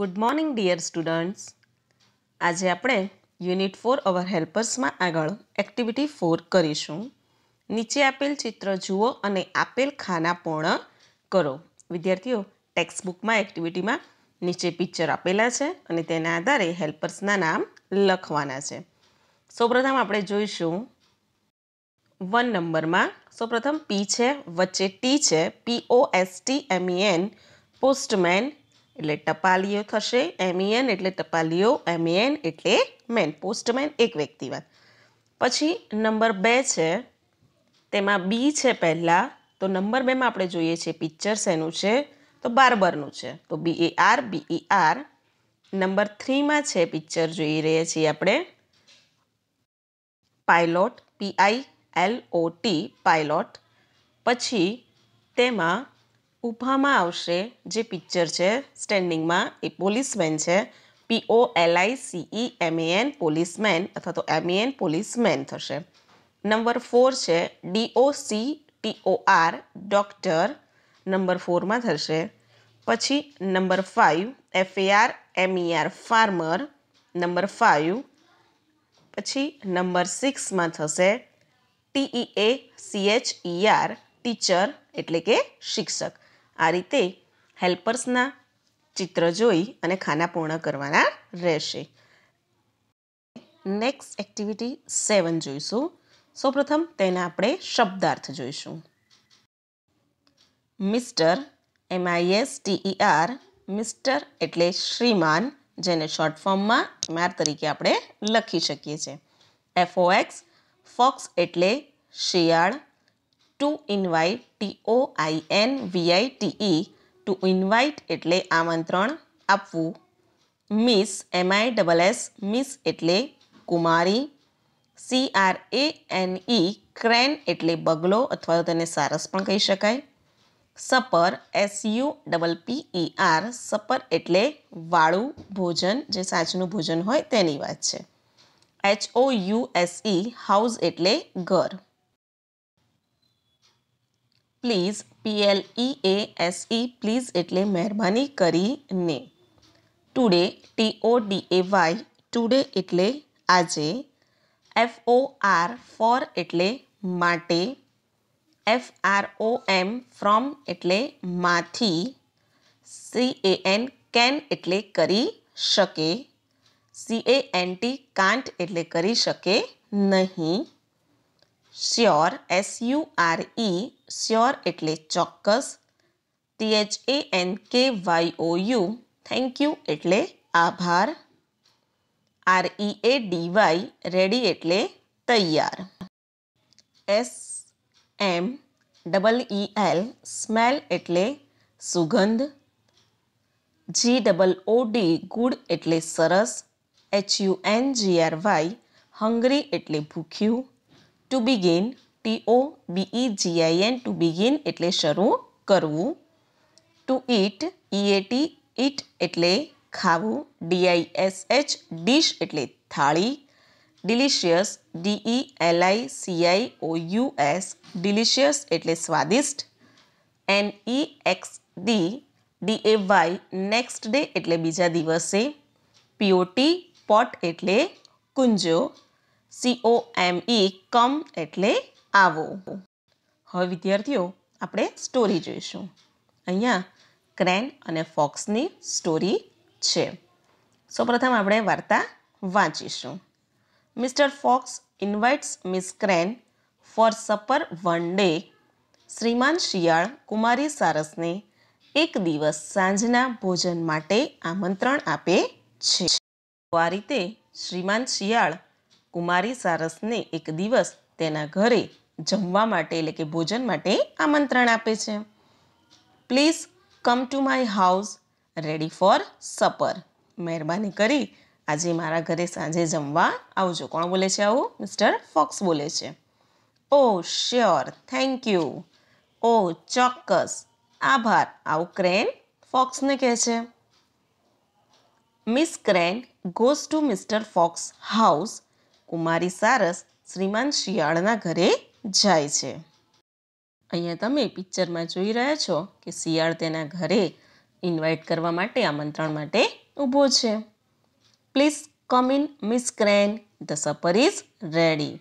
Good morning dear students આજે આપણે unit four અવર હેલ્પર્સમાં આગળ એક્ટિવિટી ફોર કરીશું નીચે આપેલ ચિત્ર જુઓ અને આપેલ ખાના પૂર્ણ કરો વિદ્યાર્થીઓ ટેક્સ્ટબુકમાં એક્ટિવિટીમાં નીચે પિક્ચર આપેલા છે અને તેના આધારે હેલ્પર્સના નામ લખવાના છે સૌપ્રથમ આપણે જોઈશું વન નંબરમાં સૌપ્રથમ પી છે વચ્ચે ટી છે P O S T M N postmen એટલે ટપાલીઓ થશે એમઈએન e એટલે ટપાલીઓ એન e એટલે મેન પોસ્ટમેન એક વ્યક્તિવાદ પછી નંબર બે છે તેમાં બી છે પહેલાં તો નંબર બેમાં આપણે જોઈએ છીએ પિક્ચર શેનું છે તો બાર્બરનું છે તો B A R B E R number થ્રીમાં છે પિક્ચર જોઈ રહ્યા છીએ આપણે પાયલોટ પીઆઈ એલઓટી પાયલોટ પછી તેમાં ઊભામાં આવશે જે પિક્ચર છે સ્ટેન્ડિંગમાં એ પોલીસમેન છે પીઓ એલઆઈ સીઈ એમએએન પોલીસમેન અથવા તો એમએએન પોલીસમેન થશે નંબર ફોર છે ડીઓસી ટીઓઆર ડૉક્ટર નંબર ફોરમાં થશે પછી number five F A R M E R farmer number five પછી નંબર સિક્સમાં થશે T E A C H E R teacher એટલે કે શિક્ષક આ રીતે હેલ્પર્સના ચિત્ર જોઈ અને ખાના પૂર્ણ કરવાના રહેશે નેક્સ્ટ એક્ટિવિટી સેવન જોઈશું સૌપ્રથમ તેના આપણે શબ્દાર્થ જોઈશું મિસ્ટર એમઆઈએસ ટીઈઆર મિસ્ટર એટલે શ્રીમાન જેને શોર્ટ ફોર્મમાં એમઆર તરીકે આપણે લખી શકીએ છીએ એફઓએક્સ ફોક્સ એટલે શિયાળ to invite T O I N V I T E to invite એટલે આમંત્રણ આપવું miss M I double S miss એટલે કુમારી C R A N E crane એટલે બગલો અથવા તો તેને સારસ પણ કહી શકાય supper S U double P E R supper એટલે વાળું ભોજન જે સાચનું ભોજન હોય તેની વાત છે H O U S E house एटले घर please P L E A S E please एटले मेहरबानी कर today T O D A Y today एटले आज एफ ओ आर फॉर एटले माटे F R O M from एटले मी सी एन कैन एटले करी शके C A N T can't एट करके नहीं sure S U R E sure एट्ले चौक्स T H A N K Y O U thank you एट आभार R E A D Y ready एट्ले तैयार S M double E L smell एट्ले सुगंध G double O D good एट्ले सरस H U N G R Y hungry એટલે ભૂખ્યું to begin T O B E G I N to begin એટલે શરૂ કરવું ટુ ઇટ ઈએટી ઇટ એટલે ખાવું ડીઆઈ એસ એચ ડીશ એટલે થાળી delicious D E L I I O U S delicious એટલે સ્વાદિષ્ટ N E X T D A Y next day એટલે બીજા દિવસે પીઓટી સ્પોટ એટલે કુંજો સીઓ એમ ઈ કમ એટલે આવો હવે વિદ્યાર્થીઓ આપણે સ્ટોરી જોઈશું અહીંયા ક્રેન અને ફોક્સની સ્ટોરી છે સૌપ્રથમ આપણે વાર્તા વાંચીશું Mister Fox invites Miss Crane for supper one day શ્રીમાન શિયાળ કુમારી સારસને એક દિવસ સાંજના ભોજન માટે આમંત્રણ આપે છે આ રીતે શ્રીમાન શિયાળ કુમારી સારસને એક દિવસ તેના ઘરે જમવા માટે એટલે કે ભોજન માટે આમંત્રણ આપે છે please come to my house ready for supper મહેરબાની કરી આજે મારા ઘરે સાંજે જમવા આવજો કોણ બોલે છે આવું મિસ્ટર ફોક્સ બોલે છે ઓ શ્યોર થેન્ક યુ ઓ ચોક્કસ આભાર આવું ક્રેન ફોક્સને કહે છે Miss Crane goes to Mister Fox house કુમારી સારસ શ્રીમાન શિયાળના ઘરે જાય છે અહીંયા તમે પિક્ચરમાં જોઈ રહ્યા છો કે શિયાળ તેના ઘરે ઇન્વાઇટ કરવા માટે આમંત્રણ માટે ઊભો છે please come in Miss Crane the supper is ready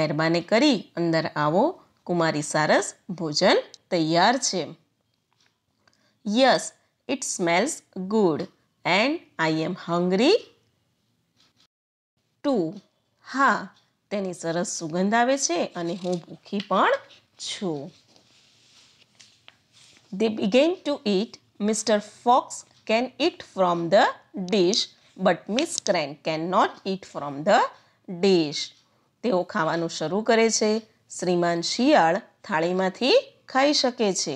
મહેરબાની કરી અંદર આવો કુમારી સારસ ભોજન તૈયાર છે yes it smells good and I am hungry too હા તેની સરસ સુગંધ આવે છે અને હું ભૂખી પણ છું they began to eat Mister Fox can eat from the dish but Miss Crane can not eat from the dish તેઓ ખાવાનું શરૂ કરે છે શ્રીમાન શિયાળ થાળીમાંથી ખાઈ શકે છે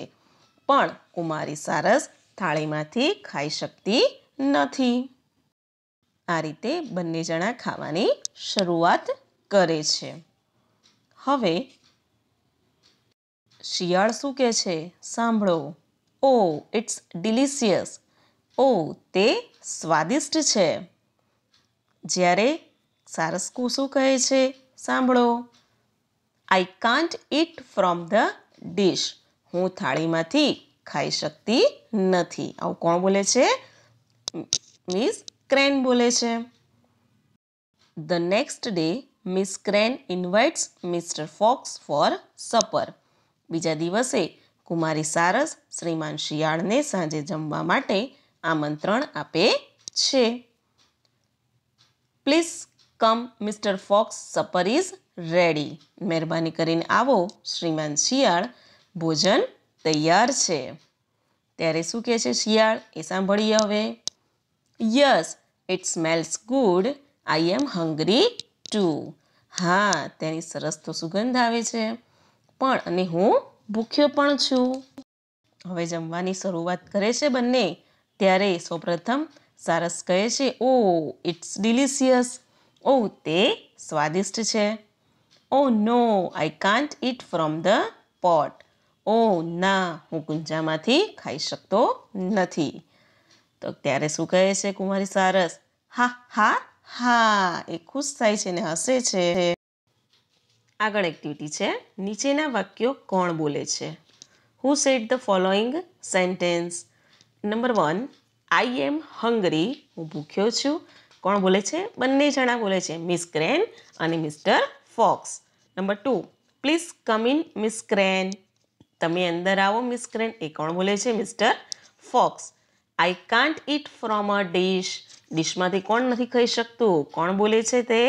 પણ કુમારી સારસ થાળીમાંથી ખાઈ શકતી નથી આ રીતે બંને જણા ખાવાની શરૂઆત કરે છે હવે શિયાળ શું કહે છે સાંભળો ઓ ઇટ્સ ડિલિશિયસ ઓ તે સ્વાદિષ્ટ છે જ્યારે સારસકુ શું કહે છે સાંભળો I can't eat from the dish હું થાળીમાંથી ખાઈ શકતી નથી આવું કોણ બોલે છે મિસ ક્રેન બોલે છે the next day Miss Crane invites Mister Fox for supper બીજા દિવસે કુમારી સારસ શ્રીમાન શિયાળને સાંજે જમવા માટે આમંત્રણ આપે છે please come Mister Fox supper is ready મહેરબાની કરીને આવો શ્રીમાન શિયાળ ભોજન તૈયાર છે ત્યારે શું કહે છે શિયાળ એ સાંભળીએ હવે yes it smells good I am hungry too હા તેની સરસ તો સુગંધ આવે છે પણ અને હું ભૂખ્યો પણ છું હવે જમવાની શરૂઆત કરે છે બંને ત્યારે સૌપ્રથમ સારસ કહે છે ઓ ઇટ્સ ડિલિશિયસ ઓ તે સ્વાદિષ્ટ છે oh no I can't eat from the pot ઓ ના હું કુંજામાંથી ખાઈ શકતો નથી તો ત્યારે શું કહે છે કુંવારી સારસ હા હા હા એ ખુશ થાય છે ને હસે છે આગળ એક્ટિવિટી છે નીચેના વાક્યો કોણ બોલે છે who said the following sentence number one I am hungry હું ભૂખ્યો છું કોણ બોલે છે બંને જણા બોલે છે મિસ ક્રેન અને Mister Fox number two please come in Miss Crane તમે અંદર આવો મિસ ક્રેન એ કોણ બોલે છે Mister Fox I can't eat from a dish ડીશમાંથી કોણ નથી ખાઈ શકતું કોણ બોલે છે તે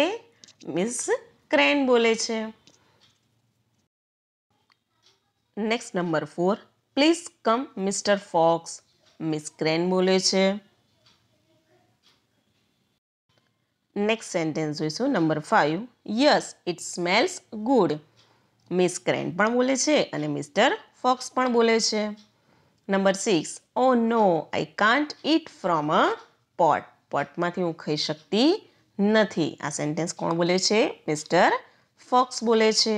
મિસ ક્રેન બોલે છે next number four please come Mister Fox Miss Crane બોલે છે નેક્સ્ટ સેન્ટેન્સ જોઈશું number five yes it smells good Miss Crane પણ બોલે છે અને મિસ્ટર ફોક્સ પણ બોલે છે number six oh no I can't eat from a pot પોટમાંથી હું ખાઈ શકતી નથી આ સેન્ટેન્સ કોણ બોલે છે મિસ્ટર ફોક્સ બોલે છે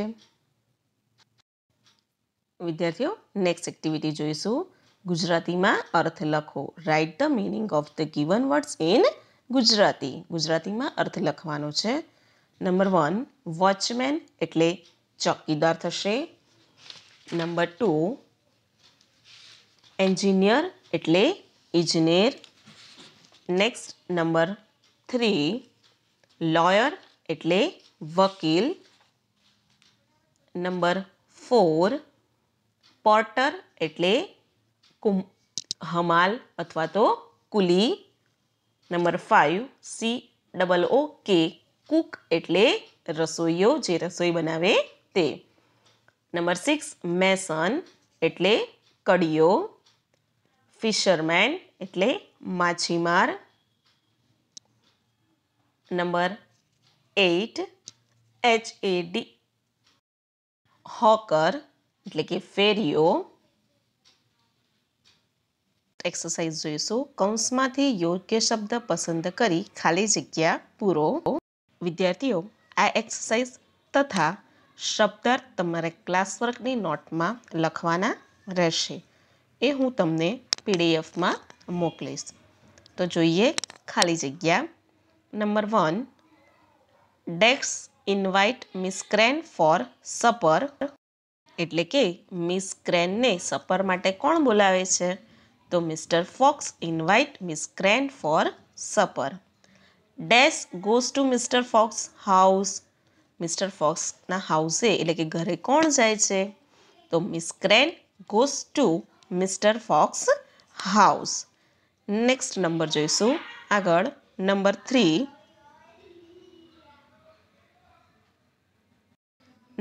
વિદ્યાર્થીઓ નેક્સ્ટ એક્ટિવિટી જોઈશું ગુજરાતીમાં અર્થ લખો write the meaning of the given words in Gujarati ગુજરાતીમાં અર્થ લખવાનો છે નંબર વન વોચમેન એટલે ચોકીદાર થશે નંબર ટુ इंजीनियर એટલે ઇજનેર નેક્સ્ટ નંબર 3 લોયર એટલે વકીલ નંબર 4 પોર્ટર એટલે કું હમાલ अथवा તો કુલી number 5 c o k cook એટલે રસોઈયો જે રસોઈ બનાવે તે નંબર 6 મેશન એટલે કડિયો ફિશરમેન એટલે માછીમાર number eight H A D hawker એટલે કે ફેરીઓ એક્સરસાઇઝ જોઈશું કૌંસમાંથી યોગ્ય શબ્દ પસંદ કરી ખાલી જગ્યા પૂરો વિદ્યાર્થીઓ આ એક્સરસાઇઝ તથા શબ્દાર્થ તમારા ક્લાસ વર્કની નોટમાં લખવાના રહેશે એ હું તમને પીડીએફમાં મોકલીશ તો જોઈએ ખાલી જગ્યા number one dash invite Miss Crane for supper એટલે કે મિસ ક્રેનને સપર માટે કોણ બોલાવે છે તો Mister Fox invite Miss Crane for supper dash goes to Mister Fox house Mister ફોક્સના હાઉસે એટલે કે ઘરે કોણ જાય છે તો Miss Crane goes to Mister Fox house next number જોઈશું આગળ number three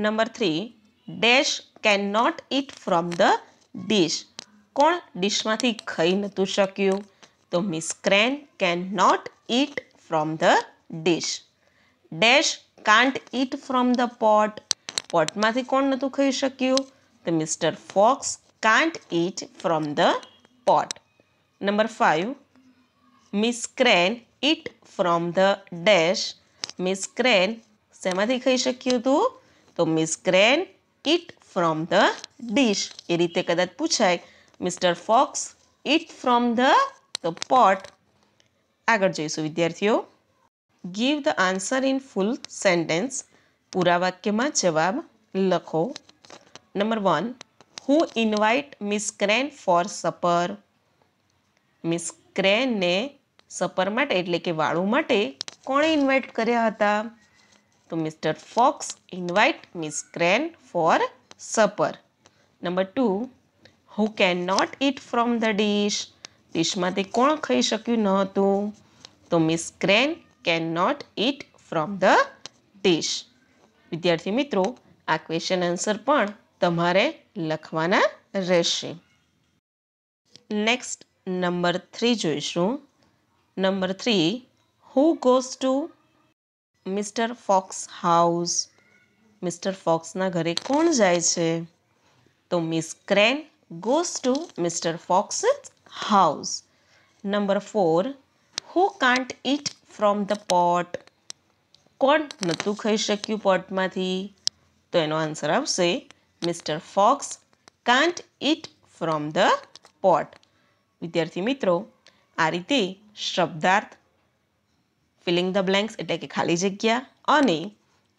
number three dash can not eat from the dish કોણ ડીશમાંથી ખાઈ નહોતું શક્યું તો Miss Crane can not eat from the dish dash can't eat from the pot પોટમાંથી કોણ નહોતું ખાઈ શક્યું તો Mister Fox can't eat from the pot. Number 5. Miss Crane it from the dash. Miss Crane શેમાંથી ખાઈ શક્યું હતું તો Miss Crane eat from the dish એ રીતે કદાચ પૂછાય Mister Fox eat from the તો પોટ આગળ જઈશું વિદ્યાર્થીઓ give the answer in full sentence પૂરા વાક્યમાં જવાબ લખો number one who invite Miss Crane for supper Miss ક્રેનને સપર માટે એટલે કે વાળું માટે કોણે ઇન્વાઇટ કર્યા હતા તો Mister Fox invite Miss Crane for supper number two who can not eat from the dish ડીશમાંથી કોણ ખાઈ શક્યું ન હતું તો Miss Crane can not eat from the dish વિદ્યાર્થી મિત્રો આ ક્વેશ્ચન આન્સર પણ તમારે લખવાના રહેશે નેક્સ્ટ નંબર થ્રી જોઈશું number three who goes to Mister Fox house Mister ફોક્સના ઘરે કોણ જાય છે તો Miss Crane goes to Mister Fox house number four who can't eat from the pot કોણ નહોતું ખાઈ શક્યું પોટમાંથી તો એનો આન્સર આવશે Mister Fox can't eat from the pot વિદ્યાર્થી મિત્રો આ રીતે શબ્દાર્થ ફિલિંગ ધ બ્લેન્ક્સ એટલે કે ખાલી જગ્યા અને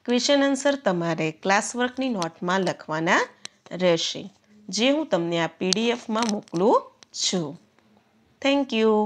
ક્વેશ્ચન આન્સર તમારે ક્લાસ વર્કની નોટમાં લખવાના રહેશે જે હું તમને આ પીડીએફમાં મોકલું છું થેન્ક યુ